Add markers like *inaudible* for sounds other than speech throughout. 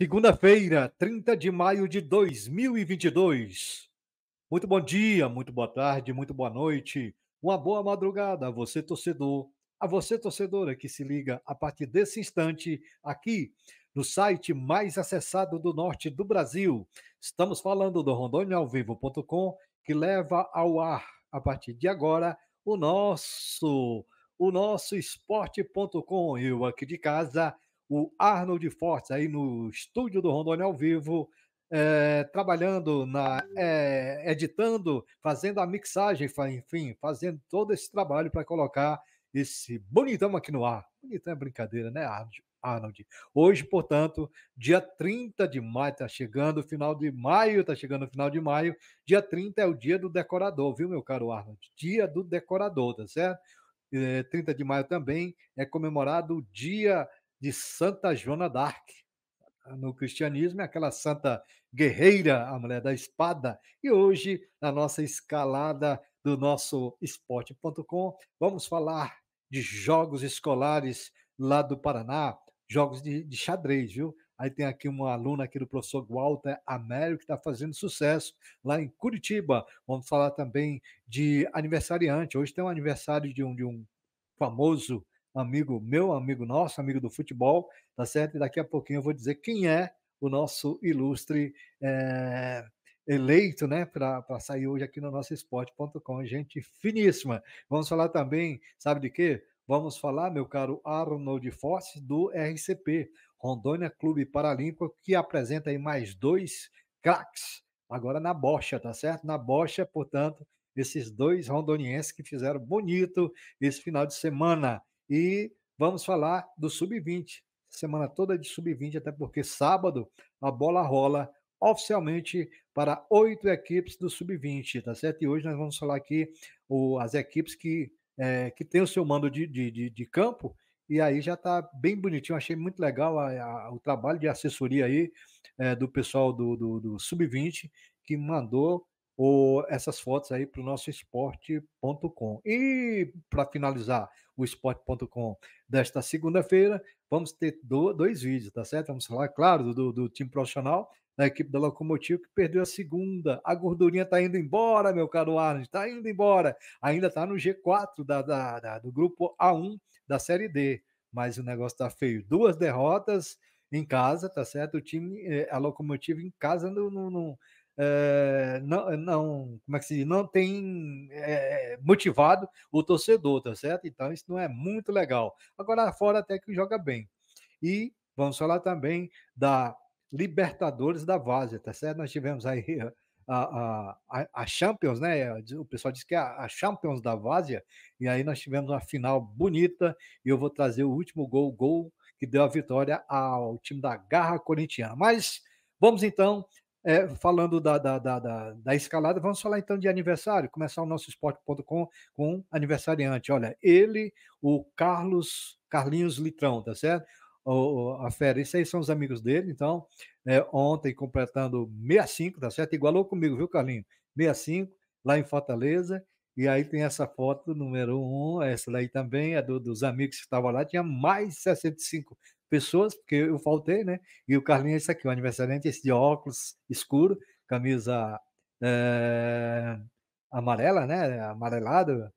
Segunda-feira, 30 de maio de 2022. Muito bom dia, muito boa tarde, muito boa noite. Uma boa madrugada a você, torcedor, a você, torcedora, que se liga a partir desse instante aqui no site mais acessado do norte do Brasil. Estamos falando do Rondonialvivo.com que leva ao ar, a partir de agora, o nosso, o nosso esporte.com. Eu aqui de casa o Arnold Fortes aí no estúdio do Rondônia ao vivo, é, trabalhando, na, é, editando, fazendo a mixagem, enfim, fazendo todo esse trabalho para colocar esse bonitão aqui no ar. Bonitão é brincadeira, né, Arnold? Arnold. Hoje, portanto, dia 30 de maio está chegando, o final de maio está chegando, o final de maio. Dia 30 é o dia do decorador, viu, meu caro Arnold? Dia do decorador, tá certo? É, eh, 30 de maio também é comemorado o dia de Santa Joana d'Arc. No cristianismo, é aquela santa guerreira, a mulher da espada. E hoje, na nossa escalada do nosso esporte.com, vamos falar de jogos escolares lá do Paraná, jogos de, de xadrez, viu? Aí tem aqui uma aluna aqui do professor Walter Américo, que está fazendo sucesso lá em Curitiba. Vamos falar também de aniversariante. Hoje tem um aniversário de um, de um famoso amigo meu, amigo nosso, amigo do futebol, tá certo? E daqui a pouquinho eu vou dizer quem é o nosso ilustre é, eleito, né, para sair hoje aqui no nosso esporte.com. Gente finíssima. Vamos falar também, sabe de quê? Vamos falar, meu caro Arnold Force, do RCP, Rondônia Clube Paralímpico, que apresenta aí mais dois craques, agora na bocha, tá certo? Na bocha, portanto, esses dois rondonienses que fizeram bonito esse final de semana. E vamos falar do sub-20, semana toda de sub-20, até porque sábado a bola rola oficialmente para oito equipes do sub-20, tá certo? E hoje nós vamos falar aqui o, as equipes que, é, que têm o seu mando de, de, de, de campo. E aí já está bem bonitinho, achei muito legal a, a, o trabalho de assessoria aí é, do pessoal do, do, do Sub-20, que mandou o, essas fotos aí para o nosso esporte.com. E para finalizar o esporte.com desta segunda-feira, vamos ter do, dois vídeos, tá certo? Vamos falar, claro, do, do time profissional, da equipe da locomotiva que perdeu a segunda. A gordurinha está indo embora, meu caro Arnold, está indo embora. Ainda está no G4 da, da, da, do grupo A1 da Série D, mas o negócio está feio. Duas derrotas em casa, tá certo? O time, eh, a locomotiva em casa, no, no, no é, não, eh, não, como é que se diz? não tem é, motivado o torcedor, tá certo? Então isso não é muito legal. Agora fora até que joga bem. E vamos falar também da Libertadores da Várzea, tá certo? Nós tivemos aí *laughs* a, a, a Champions, né? O pessoal disse que é a Champions da Várzea, e aí nós tivemos uma final bonita, e eu vou trazer o último gol, gol que deu a vitória ao time da Garra Corintiana. Mas vamos então é, falando da, da, da, da, escalada, vamos falar então de aniversário, começar o nosso esporte.com com aniversariante. Olha, ele, o Carlos Carlinhos Litrão, tá certo? O, a fera, esses aí são os amigos dele, então, é, ontem completando 65, tá certo? Igualou comigo, viu, Carlinhos? 65, lá em Fortaleza, e aí tem essa foto número 1, um, essa daí também é do, dos amigos que estavam lá, tinha mais 65 pessoas, porque eu faltei, né? E o Carlinhos é esse aqui, o aniversariante, é esse de óculos escuro, camisa é, amarela, né? Amarelada,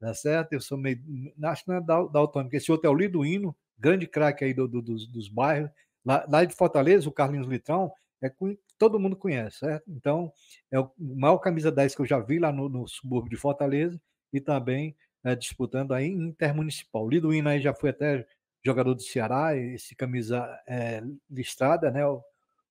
tá certo? Eu sou meio. Acho que não é daltônico. Esse outro é o Liduíno, grande craque aí do, do, dos, dos bairros. Lá, lá de Fortaleza, o Carlinhos Litrão, é todo mundo conhece, certo? Então, é o maior camisa 10 que eu já vi lá no, no subúrbio de Fortaleza e também é, disputando aí intermunicipal. O Liduíno aí já foi até jogador do Ceará, esse camisa é, listrada, né? O,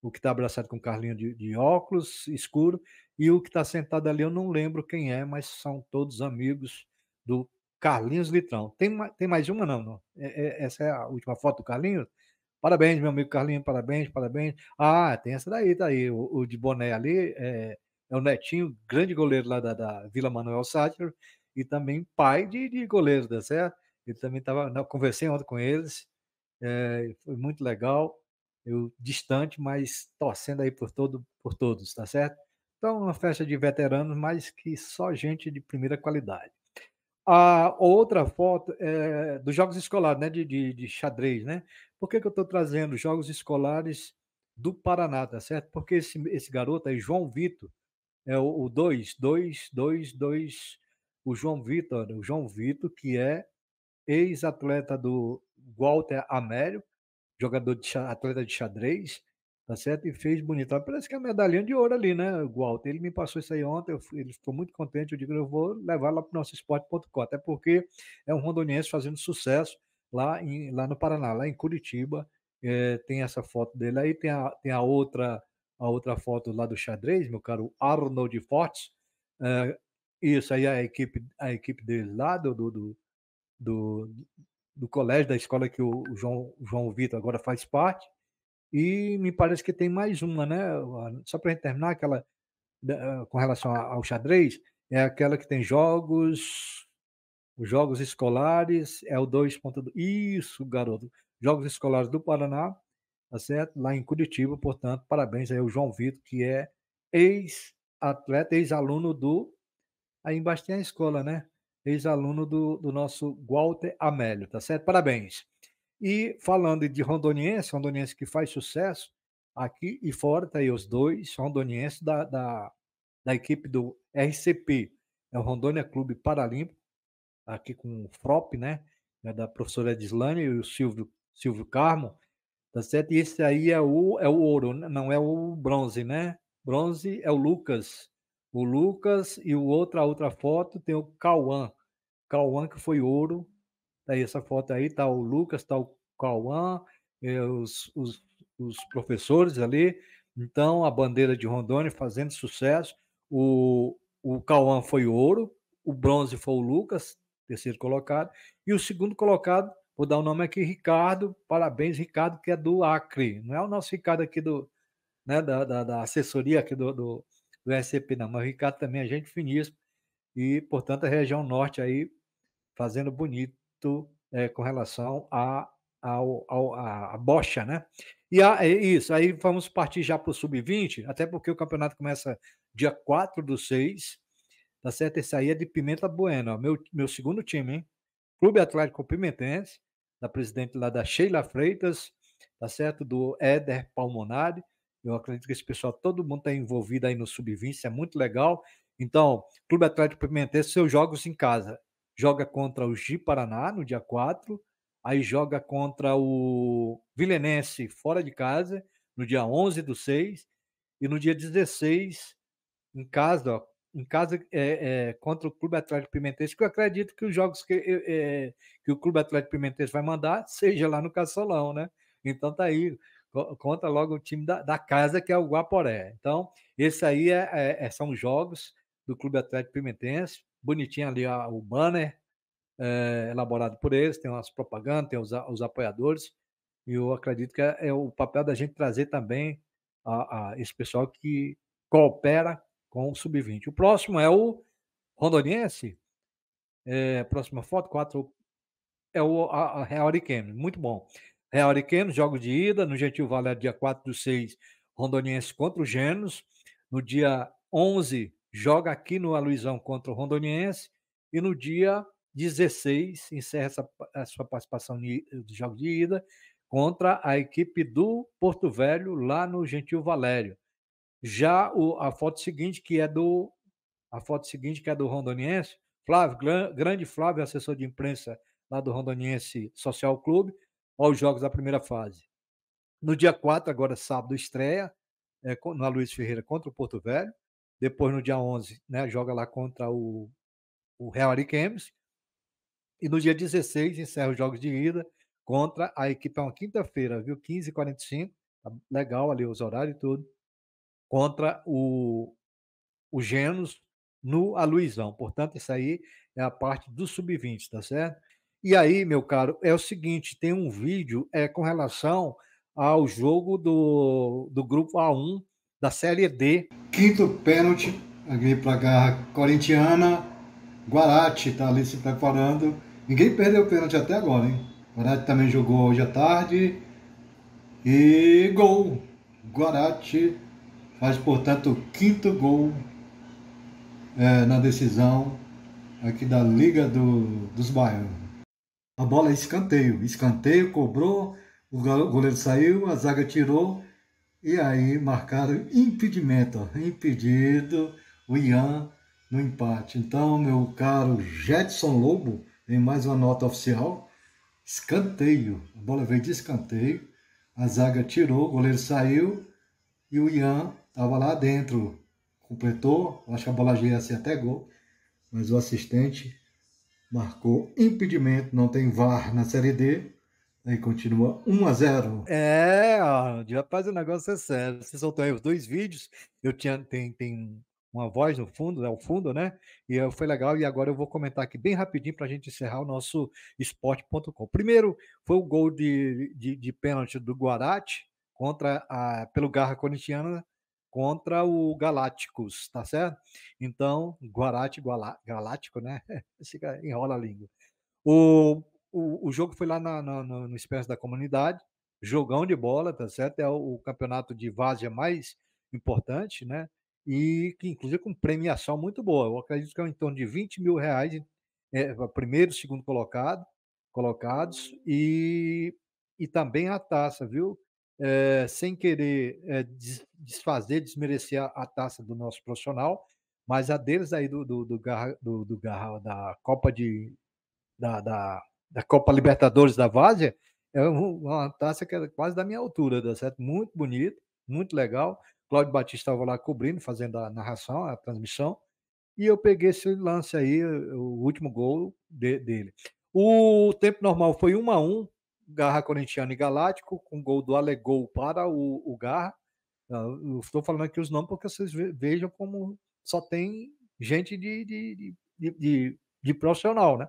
o que está abraçado com o Carlinho de, de óculos escuro, e o que está sentado ali, eu não lembro quem é, mas são todos amigos do Carlinhos Litrão. Tem, tem mais uma, não? não. É, é, essa é a última foto do Carlinhos? Parabéns, meu amigo Carlinhos, parabéns, parabéns. Ah, tem essa daí, tá aí. O, o de boné ali é, é, o netinho, grande goleiro lá da, da Vila Manuel Sátiro, e também pai de, de goleiro, tá certo? Ele também estava. Conversei ontem com eles, é, foi muito legal. Eu distante, mas torcendo aí por, todo, por todos, tá certo? Então, uma festa de veteranos, mas que só gente de primeira qualidade. A outra foto é dos jogos escolares, né? De, de, de xadrez, né? Por que, que eu estou trazendo jogos escolares do Paraná, tá certo? Porque esse, esse garoto aí, João Vitor, é o 2, 2, 2, 2, o João Vitor, o João Vitor, que é ex-atleta do Walter Amélio, jogador de atleta de xadrez, tá certo? E fez bonito. Parece que é a medalhinha de ouro ali, né, Walter? Ele me passou isso aí ontem, eu, ele ficou muito contente. Eu digo, eu vou levar lá para o nosso esporte.com, até porque é um rondoniense fazendo sucesso lá, em, lá no Paraná, lá em Curitiba. É, tem essa foto dele aí, tem a, tem a outra a outra foto lá do xadrez, meu caro Arnold Fortes. É, isso aí, a equipe, a equipe dele lá do, do do, do colégio, da escola que o João, João Vitor agora faz parte. E me parece que tem mais uma, né? Só para terminar, aquela ah, com relação ao xadrez, é aquela que tem jogos, os jogos escolares, é o 2.2. Isso, garoto. Jogos escolares do Paraná, tá certo? Lá em Curitiba, portanto, parabéns aí ao João Vitor, que é ex-atleta, ex-aluno do. Aí embaixo tem a escola, né? ex-aluno do, do nosso Walter Amélio, tá certo? Parabéns. E falando de rondoniense, rondoniense que faz sucesso aqui e fora, tá aí os dois rondonienses da, da, da equipe do RCP, é o Rondônia Clube Paralímpico, aqui com o FROP, né? É da professora Edislane e o Silvio, Silvio Carmo, tá certo? E esse aí é o, é o ouro, né? não é o bronze, né? Bronze é o Lucas. O Lucas e o outra, a outra foto tem o Cauã, Cauã, que foi ouro. Tá aí essa foto aí, tá o Lucas, tá o Cauã, eh, os, os, os professores ali. Então, a bandeira de Rondônia fazendo sucesso. O, o Cauã foi ouro, o bronze foi o Lucas, terceiro colocado. E o segundo colocado, vou dar o nome aqui, Ricardo. Parabéns, Ricardo, que é do Acre. Não é o nosso Ricardo aqui do, né, da, da, da assessoria aqui do, do, do SCP, não. Mas o Ricardo também é gente finíssimo. E, portanto, a região norte aí fazendo bonito é, com relação à a, ao, a, a bocha, né? E a, é isso, aí vamos partir já para o sub-20, até porque o campeonato começa dia 4 do 6, tá certo? Esse aí é de Pimenta Bueno, meu, meu segundo time, hein? Clube Atlético Pimentense, da presidente lá da Sheila Freitas, tá certo? Do Éder Palmonari. Eu acredito que esse pessoal, todo mundo está envolvido aí no sub-20, é muito legal. Então, Clube Atlético Pimentense, seus jogos em casa joga contra o Ji Paraná no dia 4, aí joga contra o Vilenense fora de casa no dia 11 do 6 e no dia 16 em casa, ó, em casa é, é, contra o Clube Atlético Pimentense, que eu acredito que os jogos que, é, que o Clube Atlético Pimentense vai mandar seja lá no Caçolão, né? Então tá aí, conta logo o time da, da casa, que é o Guaporé. Então, esse aí é, é, é, são os jogos do Clube Atlético Pimentense bonitinho ali a, o banner é, elaborado por eles, tem as propagandas, tem os, os apoiadores, e eu acredito que é, é, o papel da gente trazer também a, a esse pessoal que coopera com o Sub-20. O próximo é o Rondoniense, é, próxima foto, quatro é o a, a Real Ariquemes, muito bom. Real Ariquemes, jogo de ida, no Gentil Valério, dia 4 do 6, Rondoniense contra o Gênos, no dia 11 joga aqui no Aluizão contra o Rondoniense e no dia 16 encerra essa, a sua participação de jogo de ida contra a equipe do Porto Velho lá no Gentil Valério. Já o, a foto seguinte que é do a foto seguinte que é do Rondoniense, Flávio, grande Flávio, assessor de imprensa lá do Rondoniense Social Clube, aos jogos da primeira fase. No dia 4, agora sábado, estreia é, na Luiz Ferreira contra o Porto Velho. Depois, no dia 11, né, joga lá contra o, o Real Ariquemes. E no dia 16, encerra os jogos de ida contra a equipe, é uma quinta-feira, viu? 15h45. Tá legal ali os horários e tudo. Contra o, o Genos no Aluizão. Portanto, isso aí é a parte do sub-20, tá certo? E aí, meu caro, é o seguinte: tem um vídeo é, com relação ao jogo do, do grupo A1 da Série D. Quinto pênalti, aqui para a garra corintiana. Guarate está ali se preparando. Ninguém perdeu o pênalti até agora, hein? Guarate também jogou hoje à tarde. E gol! Guarate faz, portanto, o quinto gol é, na decisão aqui da Liga do, dos Bairros. A bola é escanteio. Escanteio, cobrou, o goleiro saiu, a zaga tirou e aí marcaram impedimento, impedido o Ian no empate. Então, meu caro Jetson Lobo, em mais uma nota oficial, escanteio. A bola veio de escanteio, a zaga tirou, o goleiro saiu e o Ian estava lá dentro. Completou, acho que a bola ia ser até gol, mas o assistente marcou impedimento, não tem VAR na Série D. Aí continua 1 a 0. É, ó, rapaz, o negócio é sério. Você soltou aí os dois vídeos. Eu tinha tem, tem uma voz no fundo, é né, o fundo, né? E foi legal. E agora eu vou comentar aqui bem rapidinho para a gente encerrar o nosso esporte.com. Primeiro foi o gol de, de, de pênalti do Guarate contra a pelo Garra Corintiana contra o Galácticos, tá certo? Então, Guarate Galáctico, né? *laughs* Enrola a língua. O o, o jogo foi lá na, na, no, no espécie da Comunidade, jogão de bola, tá certo? É o, o campeonato de várzea mais importante, né? E que inclusive com premiação muito boa. Eu acredito que é em torno de 20 mil reais é, é, primeiro, segundo colocado, colocados e, e também a taça, viu? É, sem querer é, desfazer, desmerecer a, a, taça do nosso profissional, mas a deles aí do, do, do, garra, do, do garra, da Copa de da, da da Copa Libertadores da Várzea, é uma taça que era é quase da minha altura, tá certo? Muito bonito, muito legal. Cláudio Batista estava lá cobrindo, fazendo a narração, a transmissão. E eu peguei esse lance aí, o último gol de, dele. O tempo normal foi 1 a 1 Garra Corintiano e Galáctico, com gol do Alegol para o, o Garra. Ah, eu estou falando aqui os nomes porque vocês vejam como só tem gente de, de, de, de, de profissional, né?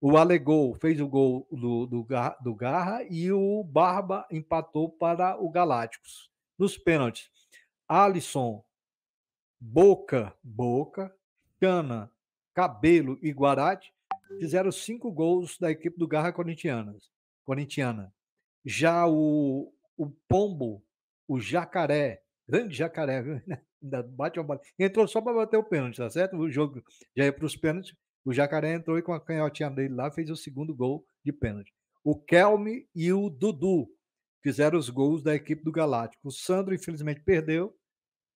O Alegol fez o gol do, do, do Garra e o Barba empatou para o Galácticos. Nos pênaltis, Alisson, Boca, Boca, Cana, Cabelo e Guarate fizeram cinco gols da equipe do Garra Corintianas, Corintiana. Já o, o Pombo, o Jacaré, grande Jacaré, viu? *laughs* bate uma bola. Entrou só para bater o pênalti, tá certo? O jogo já ia para os pênaltis. O Jacaré entrou e com a canhotinha dele lá fez o segundo gol de pênalti. O Kelme e o Dudu fizeram os gols da equipe do Galáctico. O Sandro, infelizmente, perdeu.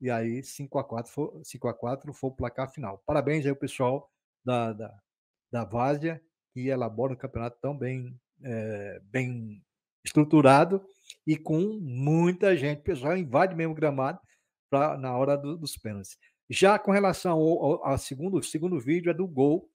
E aí, 5 a 4 foi, a foi o placar final. Parabéns aí, o pessoal da, da, da Várzea, que elabora um campeonato tão bem, é, bem estruturado e com muita gente. O pessoal invade mesmo o gramado pra, na hora do, dos pênaltis. Já com relação ao, ao, ao, segundo, segundo vídeo, é do gol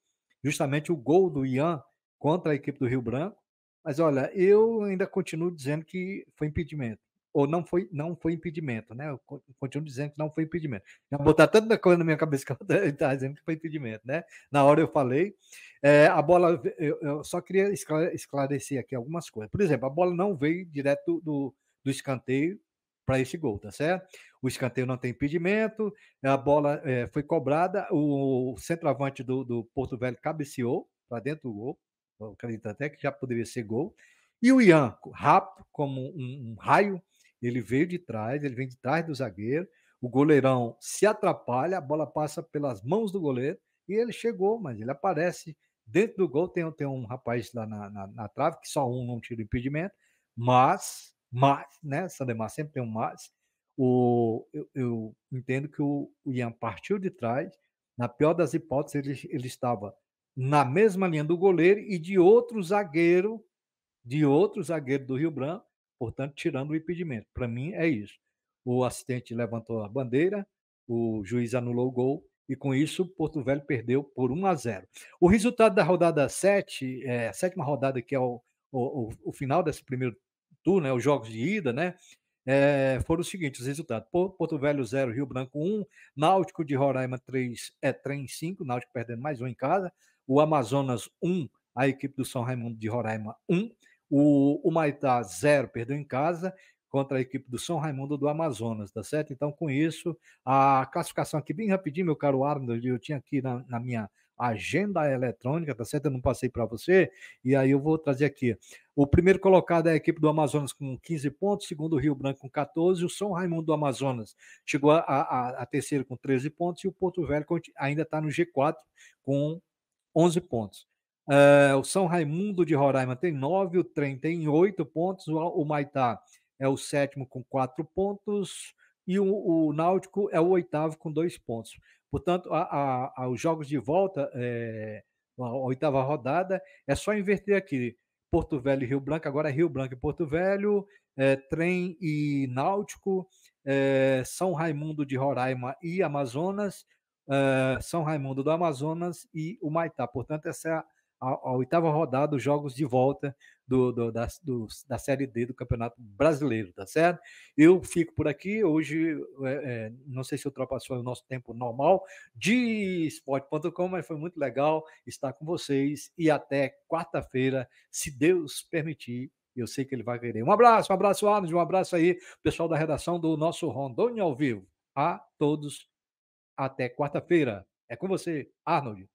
justamente o gol do Ian contra a equipe do Rio Branco. Mas olha, eu ainda continuo dizendo que foi impedimento. Ou não foi, não foi impedimento, né? Eu continuo dizendo que não foi impedimento. Já botar tanta coisa na minha cabeça que eu está dizendo que foi impedimento, né? Na hora eu falei. É, a bola, eu, eu, só queria esclarecer aqui algumas coisas. Por exemplo, a bola não veio direto do, do escanteio, para esse gol, tá certo? O escanteio não tem impedimento, a bola é, foi cobrada, o centroavante do, do Porto Velho cabeceou para dentro do gol, eu acredito até que já poderia ser gol, e o Ian rápido como um, um raio, ele veio de trás, ele vem de trás do zagueiro, o goleirão se atrapalha, a bola passa pelas mãos do goleiro e ele chegou, mas ele aparece dentro do gol. Tem, tem um rapaz lá na, na, na trave, que só um não tira impedimento, mas mas, né? Sandemar sempre tem um mas. O, eu, eu entendo que o, o Ian partiu de trás. Na pior das hipóteses, ele, ele estava na mesma linha do goleiro e de outro zagueiro, de outro zagueiro do Rio Branco, portanto, tirando o impedimento. Para mim, é isso. O assistente levantou a bandeira, o juiz anulou o gol, e com isso, Porto Velho perdeu por 1 a 0. O resultado da rodada 7, é, a sétima rodada, que é o, o, o final desse primeiro turno, né, os jogos de ida, né, é, foram os seguintes os resultados: Porto Velho 0, Rio Branco 1, um, Náutico de Roraima 3, é, trem 5, Náutico perdendo mais um em casa, o Amazonas 1, um, a equipe do São Raimundo de Roraima 1, um, o, o Maitá 0, perdeu em casa, contra a equipe do São Raimundo do Amazonas, tá certo? Então, com isso, a classificação aqui, bem rapidinho, meu caro Arnold, eu tinha aqui na, na minha agenda eletrônica, tá certo? Eu não passei para você, e aí eu vou trazer aqui. O primeiro colocado é a equipe do Amazonas com 15 pontos, segundo o Rio Branco com 14, o São Raimundo do Amazonas chegou a, a, a terceiro com 13 pontos, e o Porto Velho ainda está no G4 com 11 pontos. Eh, o São Raimundo de Roraima tem 9, o Trem tem 8 pontos, o, o Maitá é o sétimo com 4 pontos, e o, o, Náutico é o oitavo com dois pontos. Portanto, a, a, a, os jogos de volta, é, a oitava rodada, é só inverter aqui. Porto Velho e Rio Branco, agora é Rio Branco e Porto Velho, é, Trem e Náutico, é, São Raimundo de Roraima e Amazonas, São Raimundo do Amazonas e o Maitá. Portanto, essa é a a, a oitava rodada, os jogos de volta do, do, da, do, da Série D do Campeonato Brasileiro, tá certo? Eu fico por aqui. Hoje, é, é, não sei se ultrapassou o nosso tempo normal de esporte.com, mas foi muito legal estar com vocês e até quarta-feira, se Deus permitir. Eu sei que ele vai querer. Um abraço, um abraço, Arnold, um abraço aí, pessoal da redação do nosso Rondônia ao vivo. A todos, até quarta-feira. É com você, Arnold.